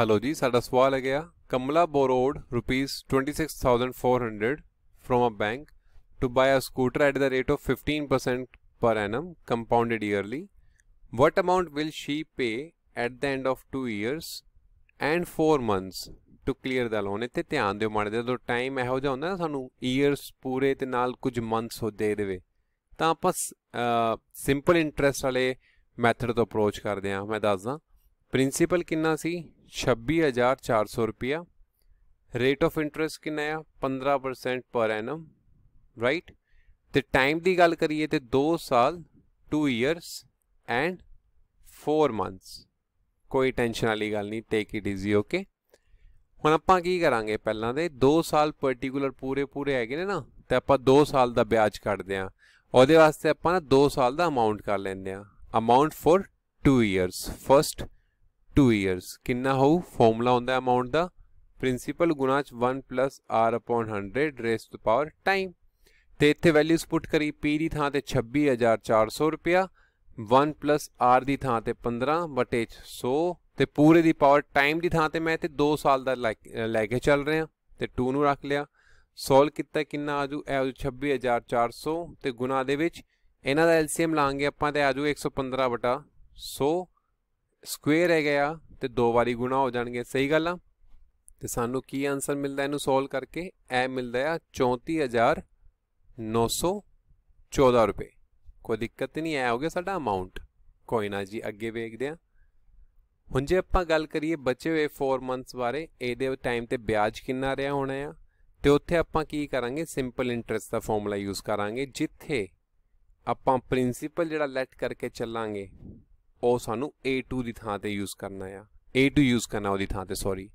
hello ਜੀ ਸਾਡਾ ਸਵਾਲ ਹੈ ਗਿਆ Kamla borrowed rupees 26400 from a bank to buy a scooter at the rate of 15% per annum compounded yearly what amount will she pay at the end of 2 years and 4 months to clear the loan ਇਤੇ ਧਿਆਨ ਦਿਓ ਮਾੜੇ ਜਦੋਂ time ਇਹੋ ਜਿਹਾ ਹੁੰਦਾ ਨਾ ਸਾਨੂੰ ਇਅਰਸ ਪੂਰੇ ਤੇ ਨਾਲ ਕੁਝ ਮੰਥਸ ਹੋ ਦੇ ਦੇਵੇ ਤਾਂ ਆਪਾਂ ਸਿੰਪਲ ਇੰਟਰਸਟ ਵਾਲੇ ਮੈਥਡ ਤੋਂ ਅਪਰੋਚ ਕਰਦੇ ਆ ਮੈਂ ਦੱਸਦਾ ਪ੍ਰਿੰਸੀਪਲ ਕਿੰਨਾ ਸੀ 26400 ਰੁਪਿਆ ਰੇਟ ਆਫ ਇੰਟਰਸਟ ਕਿੰਨਾ ਆ 15% ਪਰ ਐਨਮ ਰਾਈਟ ਤੇ ਟਾਈਮ ਦੀ ਗੱਲ ਕਰੀਏ ਤੇ 2 ਸਾਲ 2 ਇਅਰਸ ਐਂਡ 4 ਮੰਥਸ ਕੋਈ ਟੈਨਸ਼ਨ ਵਾਲੀ ਗੱਲ ਨਹੀਂ ਟੇਕ ਇਟ ਈਜ਼ੀ ਓਕੇ ਹੁਣ ਆਪਾਂ ਕੀ ਕਰਾਂਗੇ ਪਹਿਲਾਂ ਦੇ 2 ਸਾਲ ਪਾਰਟਿਕੂਲਰ ਪੂਰੇ ਪੂਰੇ ਹੈਗੇ ਨੇ ਨਾ ਤੇ ਆਪਾਂ 2 ਸਾਲ ਦਾ ਵਿਆਜ ਕੱਢਦੇ ਆ ਉਹਦੇ ਵਾਸਤੇ ਆਪਾਂ ਨਾ 2 ਸਾਲ ਦਾ ਅਮਾਉਂਟ ਕਰ ਲੈਂਦੇ ਆ amount for 2 years first 2 years ਕਿੰਨਾ ਹੋਊ ਫਾਰਮੂਲਾ ਹੁੰਦਾ ਅਮਾਉਂਟ ਦਾ ਪ੍ਰਿੰਸੀਪਲ ਗੁਣਾ ਚ 1 r 100 raise to power time ਤੇ ਇੱਥੇ ਵੈਲਿਊਸ ਪੁੱਟ ਕਰੀ p ਦੀ ਥਾਂ ਤੇ 26400 ਰੁਪਿਆ 1 r ਦੀ ਥਾਂ ਤੇ 15 ਬਟੇ 100 ਤੇ ਪੂਰੇ ਦੀ ਪਾਵਰ ਟਾਈਮ ਦੀ ਥਾਂ ਤੇ ਮੈਂ ਇੱਥੇ 2 ਸਾਲ ਦਾ ਲੈ ਕੇ ਚੱਲ ਰਿਹਾ ਤੇ 2 ਨੂੰ ਰੱਖ ਲਿਆ ਸੋਲਵ ਕੀਤਾ ਕਿੰਨਾ ਆਜੂ ਇਹ 26400 ਤੇ ਗੁਣਾ ਦੇ ਵਿੱਚ ਇਹਨਾਂ ਦਾ ਐਲਸੀਐਮ ਲਾਂਗੇ ਆਪਾਂ ਤੇ ਆਜੂ 115 ਬਟਾ 100 ਸਕੁਅਰ ਹੈਗਾ ਆ ਤੇ ਦੋ ਵਾਰੀ ਗੁਣਾ ਹੋ ਜਾਣਗੇ ਸਹੀ ਗੱਲ ਆ ਤੇ ਸਾਨੂੰ ਕੀ ਆਨਸਰ ਮਿਲਦਾ ਇਹਨੂੰ ਸੋਲਵ ਕਰਕੇ ਐ ਮਿਲਦਾ ਆ 34914 ਰੁਪਏ ਕੋਈ ਦਿੱਕਤ ਨਹੀਂ ਆਇਆ ਹੋ ਗਿਆ ਸਾਡਾ ਅਮਾਉਂਟ ਕੋਈ ਨਾ ਜੀ ਅੱਗੇ ਵੇਖਦੇ ਆ ਹੁਣ ਜੇ ਆਪਾਂ ਗੱਲ ਕਰੀਏ ਬਚੇ ਹੋਏ 4 ਮੰਥਸ ਬਾਰੇ ਇਹਦੇ ਟਾਈਮ ਤੇ ਵਿਆਜ ਕਿੰਨਾ ਰਿਹਾ ਹੋਣਾ ਆ ਤੇ ਉੱਥੇ ਆਪਾਂ ਕੀ ਕਰਾਂਗੇ ਸਿੰਪਲ ਇੰਟਰਸਟ ਦਾ ਫਾਰਮੂਲਾ ਯੂਜ਼ ਕਰਾਂਗੇ ਜਿੱਥੇ ਆਪਾਂ ਪ੍ਰਿੰਸੀਪਲ ਜਿਹੜਾ ਲੈਟ ਕਰਕੇ ਚੱਲਾਂਗੇ ਉਹ ਸਾਨੂੰ a2 ਦੀ ਥਾਂ ਤੇ ਯੂਜ਼ ਕਰਨਾ ਆ a2 ਯੂਜ਼ ਕਰਨਾ ਉਹਦੀ ਥਾਂ ਤੇ ਸੌਰੀ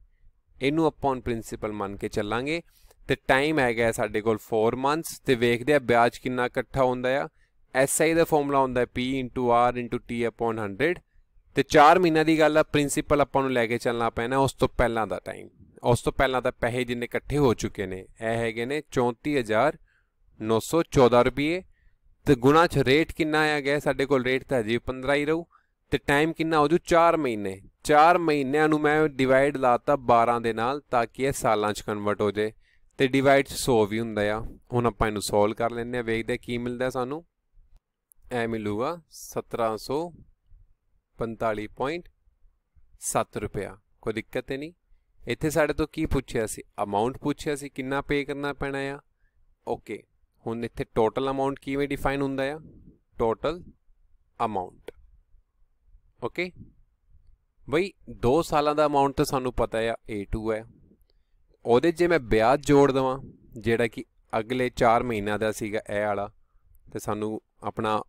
ਇਹਨੂੰ ਆਪਾਂ ਪ੍ਰਿੰਸੀਪਲ ਮੰਨ ਕੇ ਚੱਲਾਂਗੇ ਤੇ ਟਾਈਮ ਆ ਗਿਆ ਸਾਡੇ ਕੋਲ 4 ਮੰਥਸ ਤੇ ਵੇਖਦੇ ਆ ਵਿਆਜ ਕਿੰਨਾ ਇਕੱਠਾ ਹੁੰਦਾ ਆ SI ਦਾ ਫਾਰਮੂਲਾ ਹੁੰਦਾ P R T 100 ਤੇ 4 ਮਹੀਨਾ ਦੀ ਗੱਲ ਆ ਪ੍ਰਿੰਸੀਪਲ ਆਪਾਂ ਨੂੰ ਲੈ ਕੇ ਚੱਲਣਾ ਪੈਣਾ ਉਸ ਤੋਂ ਪਹਿਲਾਂ ਦਾ ਟਾਈਮ ਉਸ ਤੋਂ ਪਹਿਲਾਂ ਦਾ ਪੈਸੇ ਜਿੰਨੇ ਇਕੱਠੇ ਹੋ ਚੁੱਕੇ ਨੇ ਇਹ ਹੈਗੇ ਨੇ 34914 ਰੁਪਏ ਤੇ ਗੁਣਾ ਚ ਰੇਟ ਕਿੰਨਾ ਆ ਗਿਆ ਸਾਡੇ ਕੋਲ ਰੇਟ ਤਾਂ ਜੀ 15 ਹੀ ਰਹੂ ਤੇ ਟਾਈਮ ਕਿੰਨਾ ਹੋ ਜੂ 4 ਮਹੀਨੇ 4 ਮਹੀਨਿਆਂ ਨੂੰ ਮੈਂ ਡਿਵਾਈਡ ਲਾਤਾ 12 ਦੇ ਨਾਲ ਤਾਂ ਕਿ ਇਹ ਸਾਲਾਂ 'ਚ ਕਨਵਰਟ ਹੋ ਜੇ ਤੇ ਡਿਵਾਈਡ 100 ਵੀ ਹੁੰਦਾ ਆ ਹੁਣ ਆਪਾਂ ਇਹਨੂੰ ਸੋਲਵ ਕਰ ਲੈਂਦੇ ਆ ਵੇਖਦੇ ਕੀ ਮਿਲਦਾ ਸਾਨੂੰ ਐ ਮਿਲੂਗਾ 1745.7 ਰੁਪਿਆ ਕੋਈ ਦਿੱਕਤ ਨਹੀਂ ਇੱਥੇ ਸਾਡੇ ਤੋਂ ਕੀ ਪੁੱਛਿਆ ਸੀ ਅਮਾਉਂਟ ਪੁੱਛਿਆ ਸੀ ਕਿੰਨਾ ਪੇ ਕਰਨਾ ਪੈਣਾ ਆ ਓਕੇ ਹੁਣ ਇੱਥੇ ਟੋਟਲ ਅਮਾਉਂਟ ਕਿਵੇਂ ਡਿਫਾਈਨ ਹੁੰਦਾ ਆ ਟੋਟਲ ਅਮਾਉਂਟ ਓਕੇ ਬਈ 2 ਸਾਲਾਂ ਦਾ ਅਮਾਉਂਟ ਤਾਂ ਸਾਨੂੰ ਪਤਾ ਆ A2 ਹੈ ਉਹਦੇ ਜੇ ਮੈਂ ਵਿਆਜ ਜੋੜ ਦਵਾਂ ਜਿਹੜਾ ਕਿ ਅਗਲੇ 4 ਮਹੀਨਾ ਦਾ ਸੀਗਾ ਇਹ ਵਾਲਾ ਤੇ ਸਾਨੂੰ ਆਪਣਾ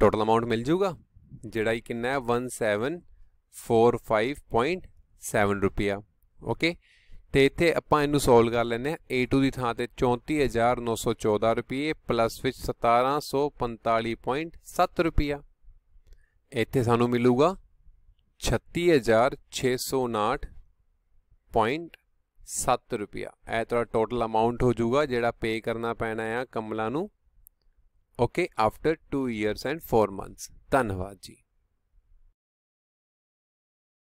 ਟੋਟਲ ਅਮਾਉਂਟ ਮਿਲ ਜਾਊਗਾ ਜਿਹੜਾ ਹੀ ਕਿੰਨਾ ਹੈ 1745.7 ਰੁਪਿਆ ਓਕੇ ਤੇ ਇੱਥੇ ਆਪਾਂ ਇਹਨੂੰ ਸੋਲਵ ਕਰ ਲੈਨੇ ਆ A2 ਦੀ ਥਾਂ ਤੇ 34914 ਰੁਪਏ ਪਲੱਸ ਵਿੱਚ 1745.7 ਰੁਪਿਆ ਇੱਥੇ ਸਾਨੂੰ ਮਿਲੂਗਾ 36659.7 ਰੁਪਿਆ ਇਹ ਤੁਹਾਡਾ ਟੋਟਲ ਅਮਾਉਂਟ ਹੋ ਜਾਊਗਾ ਜਿਹੜਾ ਪੇ ਕਰਨਾ ਪੈਣਾ ਆ ਕਮਲਾ ਨੂੰ okay after 2 years and 4 months ਧੰਨਵਾਦ ਜੀ